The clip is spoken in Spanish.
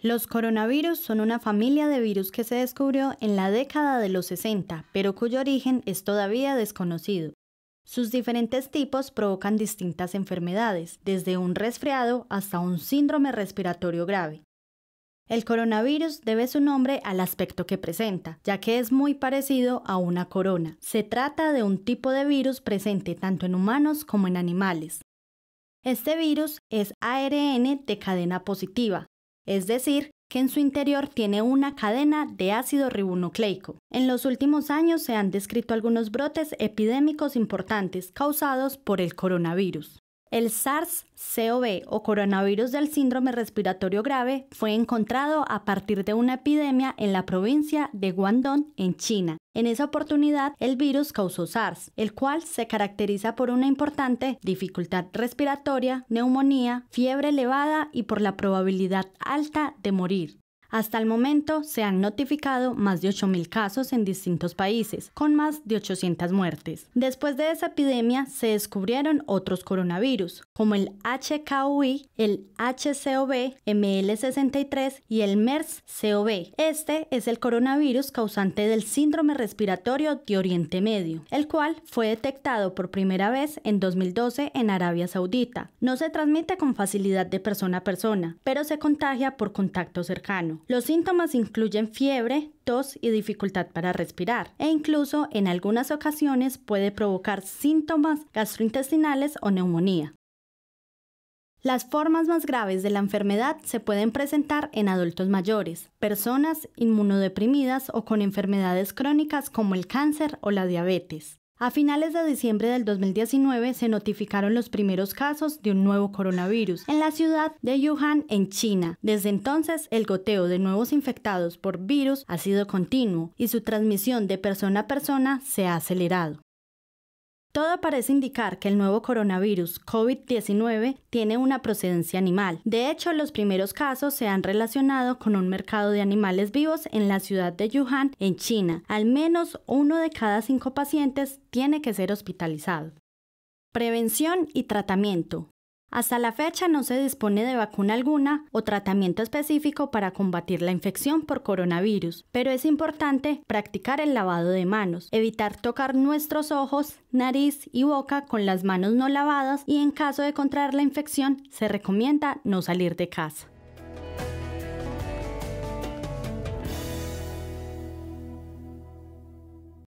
Los coronavirus son una familia de virus que se descubrió en la década de los 60, pero cuyo origen es todavía desconocido. Sus diferentes tipos provocan distintas enfermedades, desde un resfriado hasta un síndrome respiratorio grave. El coronavirus debe su nombre al aspecto que presenta, ya que es muy parecido a una corona. Se trata de un tipo de virus presente tanto en humanos como en animales. Este virus es ARN de cadena positiva, es decir, que en su interior tiene una cadena de ácido ribonucleico. En los últimos años se han descrito algunos brotes epidémicos importantes causados por el coronavirus. El SARS-CoV o coronavirus del síndrome respiratorio grave fue encontrado a partir de una epidemia en la provincia de Guangdong, en China. En esa oportunidad, el virus causó SARS, el cual se caracteriza por una importante dificultad respiratoria, neumonía, fiebre elevada y por la probabilidad alta de morir. Hasta el momento se han notificado más de 8.000 casos en distintos países, con más de 800 muertes. Después de esa epidemia se descubrieron otros coronavirus, como el HKUI, el HCOV, ML63 y el MERS-CoV. Este es el coronavirus causante del síndrome respiratorio de Oriente Medio, el cual fue detectado por primera vez en 2012 en Arabia Saudita. No se transmite con facilidad de persona a persona, pero se contagia por contacto cercano. Los síntomas incluyen fiebre, tos y dificultad para respirar, e incluso en algunas ocasiones puede provocar síntomas gastrointestinales o neumonía. Las formas más graves de la enfermedad se pueden presentar en adultos mayores, personas inmunodeprimidas o con enfermedades crónicas como el cáncer o la diabetes. A finales de diciembre del 2019 se notificaron los primeros casos de un nuevo coronavirus en la ciudad de Wuhan, en China. Desde entonces, el goteo de nuevos infectados por virus ha sido continuo y su transmisión de persona a persona se ha acelerado. Todo parece indicar que el nuevo coronavirus COVID-19 tiene una procedencia animal. De hecho, los primeros casos se han relacionado con un mercado de animales vivos en la ciudad de Yuhan, en China. Al menos uno de cada cinco pacientes tiene que ser hospitalizado. Prevención y tratamiento. Hasta la fecha no se dispone de vacuna alguna o tratamiento específico para combatir la infección por coronavirus, pero es importante practicar el lavado de manos, evitar tocar nuestros ojos, nariz y boca con las manos no lavadas y en caso de contraer la infección se recomienda no salir de casa.